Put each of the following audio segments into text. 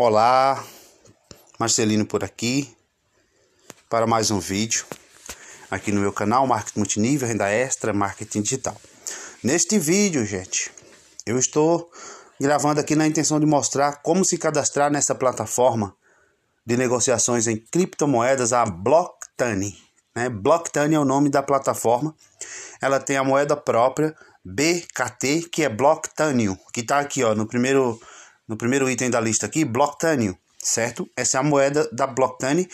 Olá, Marcelino por aqui, para mais um vídeo aqui no meu canal Marketing Multinível, Renda Extra, Marketing Digital. Neste vídeo, gente, eu estou gravando aqui na intenção de mostrar como se cadastrar nessa plataforma de negociações em criptomoedas, a Blocktani. Né? Blocktani é o nome da plataforma, ela tem a moeda própria BKT, que é Blocktanium, que está aqui ó, no primeiro no primeiro item da lista aqui, Blocktânio, certo? Essa é a moeda da Blocktane.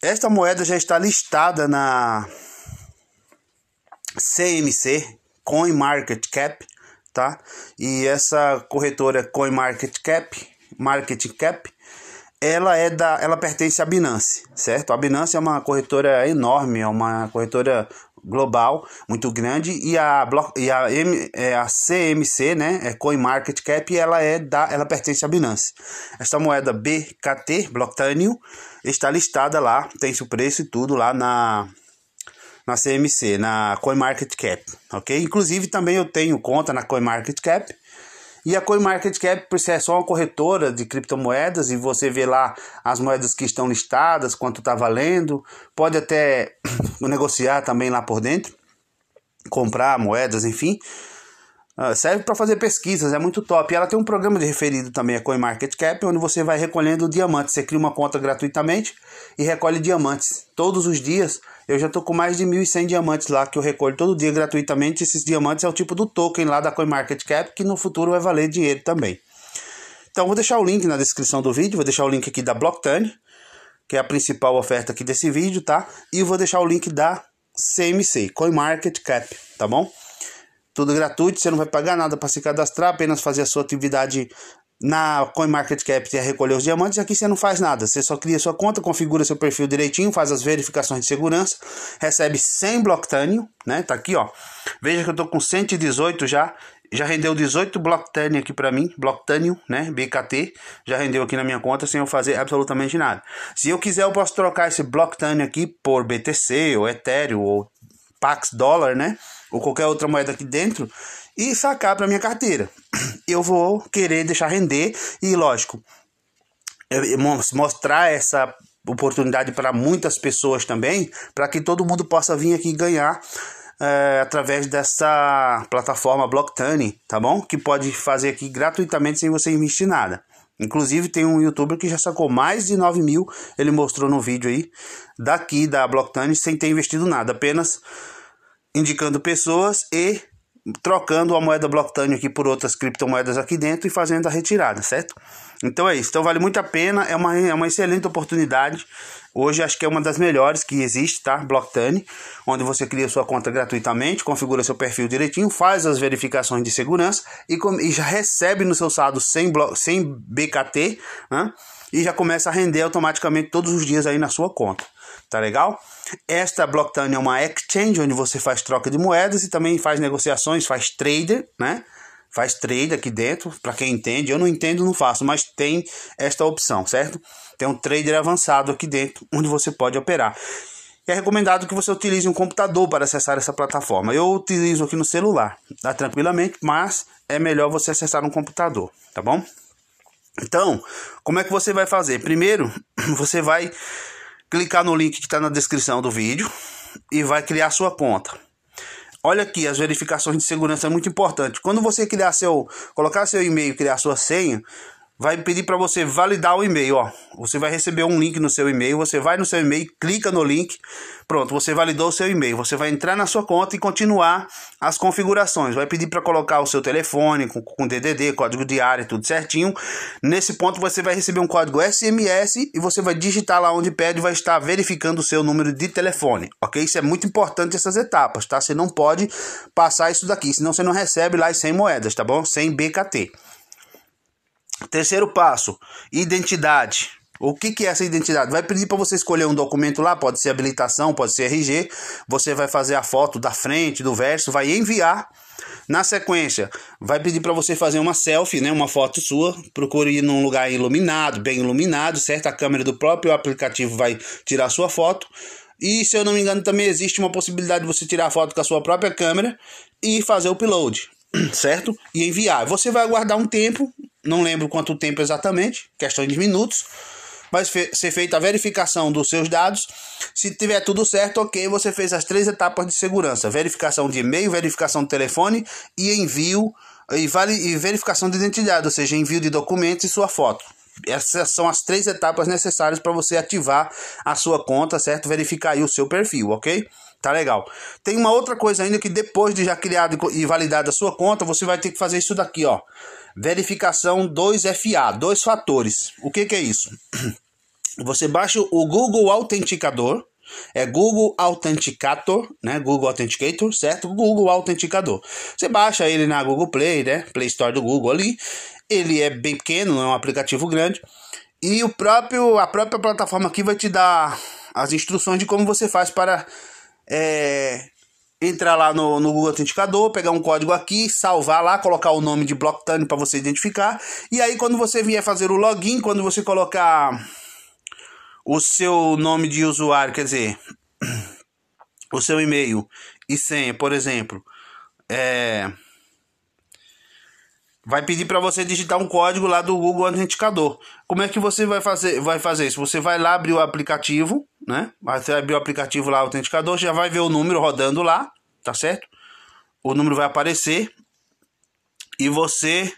Esta moeda já está listada na CMC, CoinMarketCap, tá? E essa corretora CoinMarketCap, MarketCap, ela é da, ela pertence à Binance, certo? A Binance é uma corretora enorme, é uma corretora global muito grande e a Block, e a, M, é, a CMC, né, é Coin Market Cap, ela é da ela pertence à Binance. Esta moeda BKT, Bloctanium, está listada lá, tem seu preço e tudo lá na na CMC, na Coin Market Cap, OK? Inclusive também eu tenho conta na Coin Market Cap e a CoinMarketCap, por ser só uma corretora de criptomoedas, e você vê lá as moedas que estão listadas, quanto está valendo, pode até negociar também lá por dentro, comprar moedas, enfim. Ah, serve para fazer pesquisas, é muito top. E ela tem um programa de referido também, a CoinMarketCap, onde você vai recolhendo diamantes. Você cria uma conta gratuitamente e recolhe diamantes todos os dias eu já tô com mais de 1.100 diamantes lá que eu recolho todo dia gratuitamente. Esses diamantes é o tipo do token lá da CoinMarketCap que no futuro vai valer dinheiro também. Então vou deixar o link na descrição do vídeo, vou deixar o link aqui da Blocktane, que é a principal oferta aqui desse vídeo, tá? E vou deixar o link da CMC, CoinMarketCap, tá bom? Tudo gratuito, você não vai pagar nada para se cadastrar, apenas fazer a sua atividade na CoinMarketCap você recolher os diamantes, aqui você não faz nada. Você só cria sua conta, configura seu perfil direitinho, faz as verificações de segurança, recebe 100 blocktânio, né? Tá aqui, ó. Veja que eu tô com 118 já. Já rendeu 18 blocktânio aqui para mim, blocktânio, né? BKT, já rendeu aqui na minha conta sem eu fazer absolutamente nada. Se eu quiser, eu posso trocar esse blocktânio aqui por BTC ou Ethereum ou Pax Dollar, né? Ou qualquer outra moeda aqui dentro e sacar para minha carteira. Eu vou querer deixar render e, lógico, é, é, mostrar essa oportunidade para muitas pessoas também, para que todo mundo possa vir aqui ganhar é, através dessa plataforma Blocktani, tá bom? Que pode fazer aqui gratuitamente sem você investir nada. Inclusive tem um youtuber que já sacou mais de 9 mil, ele mostrou no vídeo aí, daqui da Blocktani sem ter investido nada, apenas indicando pessoas e trocando a moeda blockchain aqui por outras criptomoedas aqui dentro e fazendo a retirada, certo? Então é isso. Então vale muito a pena, é uma, é uma excelente oportunidade. Hoje acho que é uma das melhores que existe, tá? Blockchain, onde você cria sua conta gratuitamente, configura seu perfil direitinho, faz as verificações de segurança e, e já recebe no seu saldo sem, sem BKT, né? E já começa a render automaticamente todos os dias aí na sua conta. Tá legal? Esta blockchain é uma exchange onde você faz troca de moedas e também faz negociações, faz trader, né? Faz trade aqui dentro, para quem entende. Eu não entendo, não faço, mas tem esta opção, certo? Tem um trader avançado aqui dentro onde você pode operar é recomendado que você utilize um computador para acessar essa plataforma. Eu utilizo aqui no celular, tá tranquilamente, mas é melhor você acessar um computador, tá bom? Então, como é que você vai fazer? Primeiro, você vai clicar no link que está na descrição do vídeo e vai criar sua conta. Olha aqui, as verificações de segurança é muito importante. Quando você criar seu, colocar seu e-mail, criar sua senha, vai pedir para você validar o e-mail, ó. Você vai receber um link no seu e-mail, você vai no seu e-mail, clica no link. Pronto, você validou o seu e-mail. Você vai entrar na sua conta e continuar as configurações. Vai pedir para colocar o seu telefone com, com DDD, código de área, tudo certinho. Nesse ponto você vai receber um código SMS e você vai digitar lá onde pede, e vai estar verificando o seu número de telefone, OK? Isso é muito importante essas etapas, tá? Você não pode passar isso daqui, senão você não recebe lá e sem moedas, tá bom? Sem BKT. Terceiro passo, identidade. O que, que é essa identidade? Vai pedir para você escolher um documento lá, pode ser habilitação, pode ser RG. Você vai fazer a foto da frente, do verso, vai enviar. Na sequência, vai pedir para você fazer uma selfie, né, uma foto sua. Procure ir num lugar iluminado, bem iluminado, certo? A câmera do próprio aplicativo vai tirar sua foto. E se eu não me engano, também existe uma possibilidade de você tirar a foto com a sua própria câmera e fazer o upload certo? E enviar. Você vai aguardar um tempo, não lembro quanto tempo exatamente, questão de minutos, vai ser feita a verificação dos seus dados. Se tiver tudo certo, ok, você fez as três etapas de segurança: verificação de e-mail, verificação de telefone e envio e, vale, e verificação de identidade, ou seja, envio de documentos e sua foto. Essas são as três etapas necessárias para você ativar a sua conta, certo? Verificar aí o seu perfil, ok? Tá legal. Tem uma outra coisa ainda que depois de já criado e validada a sua conta, você vai ter que fazer isso daqui, ó verificação 2FA, dois fatores. O que, que é isso? Você baixa o Google Autenticador, é Google Authenticator, né? Google Authenticator, certo? Google Autenticador. Você baixa ele na Google Play, né? Play Store do Google ali. Ele é bem pequeno, não é um aplicativo grande. E o próprio, a própria plataforma aqui vai te dar as instruções de como você faz para é, entrar lá no, no Google Autenticador, pegar um código aqui, salvar lá, colocar o nome de Blocktane para você identificar. E aí, quando você vier fazer o login, quando você colocar o seu nome de usuário, quer dizer, o seu e-mail e senha, por exemplo, é... vai pedir para você digitar um código lá do Google Autenticador. Como é que você vai fazer? Vai fazer isso? Você vai lá abrir o aplicativo né? Mas você abrir o aplicativo lá, autenticador, já vai ver o número rodando lá, tá certo? O número vai aparecer e você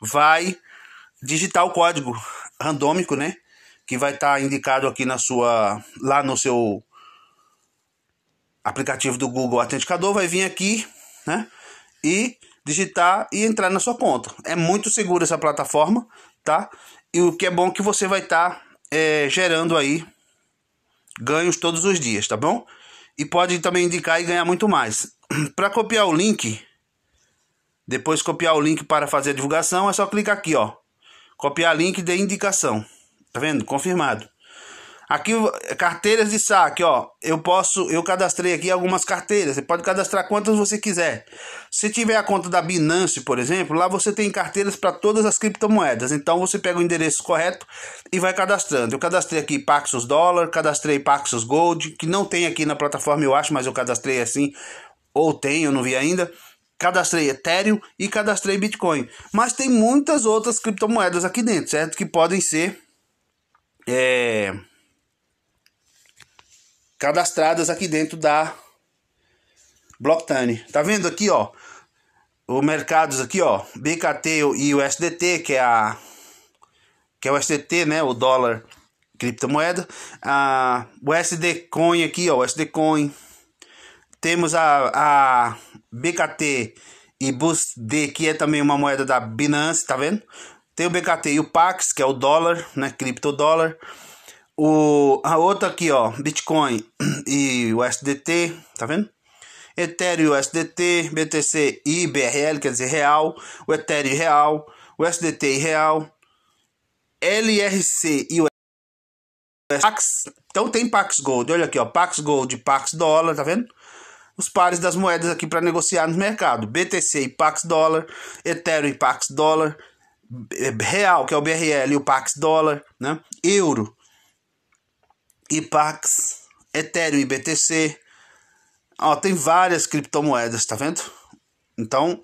vai digitar o código randômico, né? Que vai estar tá indicado aqui na sua lá no seu aplicativo do Google Autenticador, vai vir aqui, né? E digitar e entrar na sua conta. É muito seguro essa plataforma, tá? E o que é bom é que você vai estar tá, é, gerando aí ganhos todos os dias, tá bom? E pode também indicar e ganhar muito mais. para copiar o link, depois copiar o link para fazer a divulgação, é só clicar aqui, ó. Copiar link de indicação. Tá vendo? Confirmado. Aqui, carteiras de saque, ó. Eu posso, eu cadastrei aqui algumas carteiras. Você pode cadastrar quantas você quiser. Se tiver a conta da Binance, por exemplo, lá você tem carteiras para todas as criptomoedas. Então você pega o endereço correto e vai cadastrando. Eu cadastrei aqui Paxos Dollar, cadastrei Paxos Gold, que não tem aqui na plataforma, eu acho, mas eu cadastrei assim. Ou tem, eu não vi ainda cadastrei Ethereum e cadastrei Bitcoin. Mas tem muitas outras criptomoedas aqui dentro, certo? Que podem ser é, cadastradas aqui dentro da Blocktani. Tá vendo aqui, ó? Os mercados aqui, ó, BKT e o SDT, que é a que é o SDT, né, o dólar criptomoeda, a o SD Coin aqui, ó, o SD Coin. Temos a a BKT e BUSD, que é também uma moeda da Binance, tá vendo? Tem o BKT e o Pax, que é o dólar, né, criptodólar. dólar o, a outra aqui, ó, Bitcoin e o SDT, tá vendo? Ethereum, USDT, BTC e BRL, quer dizer real, o Ethereum real, o SDT e real, LRC e o Pax. Então tem Pax Gold, olha aqui, ó, Pax Gold e Pax Dólar, tá vendo? Os pares das moedas aqui para negociar no mercado, BTC e Pax Dólar, Ethereum e Pax Dólar, Real, que é o BRL e o Pax Dólar, né? Euro IPAX, Ethereum e BTC. Ó, tem várias criptomoedas, tá vendo? Então,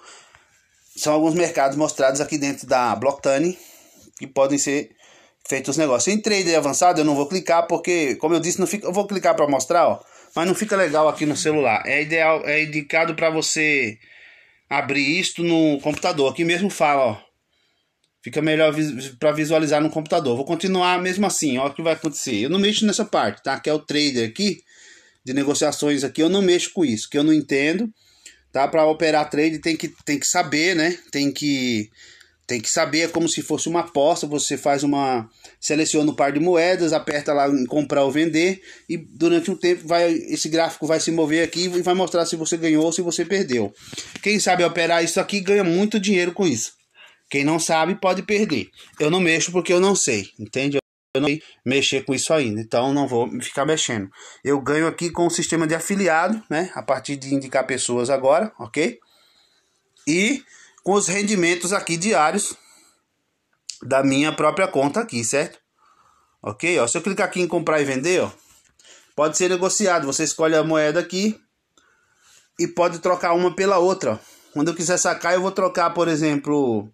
são alguns mercados mostrados aqui dentro da Blocktani que podem ser feitos os negócios. Em trader avançado eu não vou clicar porque, como eu disse, não fica, eu vou clicar para mostrar, ó, mas não fica legal aqui no celular. É ideal, é indicado para você abrir isto no computador. Aqui mesmo fala, ó, Fica melhor vis para visualizar no computador. Vou continuar mesmo assim, olha o que vai acontecer. Eu não mexo nessa parte, tá? Que é o trader aqui, de negociações aqui, eu não mexo com isso, que eu não entendo, tá? Para operar trade tem que, tem que saber, né? Tem que tem que saber, é como se fosse uma aposta, você faz uma. seleciona um par de moedas, aperta lá em comprar ou vender, e durante um tempo vai esse gráfico vai se mover aqui e vai mostrar se você ganhou ou se você perdeu. Quem sabe operar isso aqui ganha muito dinheiro com isso. Quem não sabe pode perder. Eu não mexo porque eu não sei, entende? Eu não sei mexer com isso ainda, então não vou ficar mexendo. Eu ganho aqui com o sistema de afiliado, né? A partir de indicar pessoas agora, ok? E com os rendimentos aqui diários da minha própria conta aqui, certo? Ok? Ó, se eu clicar aqui em comprar e vender, ó, pode ser negociado. Você escolhe a moeda aqui e pode trocar uma pela outra. Quando eu quiser sacar, eu vou trocar, por exemplo,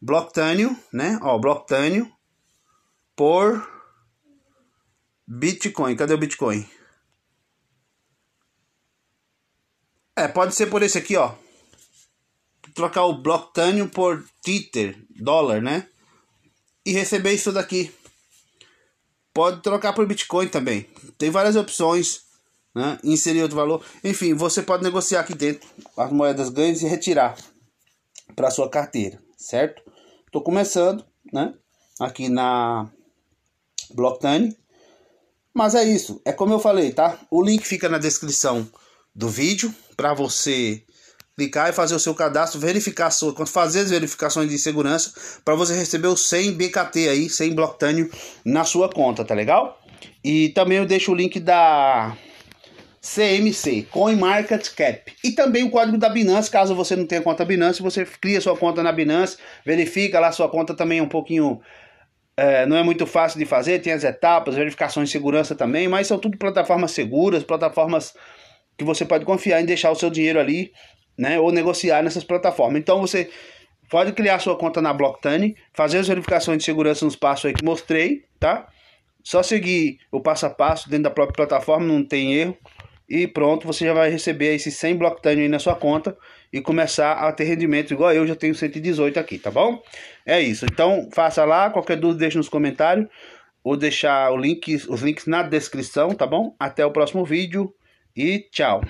Bloctânio, né? Ó, Bloctânio por Bitcoin. Cadê o Bitcoin? É, pode ser por esse aqui, ó. Trocar o Bloctânio por Tether, dólar, né? E receber isso daqui. Pode trocar por Bitcoin também. Tem várias opções. Né? Inserir outro valor. Enfim, você pode negociar aqui dentro as moedas ganhas e retirar para sua carteira certo? Estou começando, né? Aqui na Blocktane. Mas é isso, é como eu falei, tá? O link fica na descrição do vídeo para você clicar e fazer o seu cadastro, verificar sua, quando fazer as verificações de segurança para você receber o 100 BKT aí, 100 Blocktânio na sua conta, tá legal? E também eu deixo o link da CMC, CoinMarketCap. E também o código da Binance, caso você não tenha conta Binance, você cria sua conta na Binance, verifica lá sua conta também é um pouquinho... É, não é muito fácil de fazer, tem as etapas, verificações de segurança também, mas são tudo plataformas seguras, plataformas que você pode confiar em deixar o seu dinheiro ali, né, ou negociar nessas plataformas. Então você pode criar sua conta na blocktani fazer as verificações de segurança nos passos aí que mostrei, tá? Só seguir o passo a passo dentro da própria plataforma, não tem erro e pronto, você já vai receber esses 100 Blocktail aí na sua conta e começar a ter rendimento igual eu já tenho 118 aqui, tá bom? É isso. Então, faça lá, qualquer dúvida deixe nos comentários. Vou deixar o link, os links na descrição, tá bom? Até o próximo vídeo e tchau.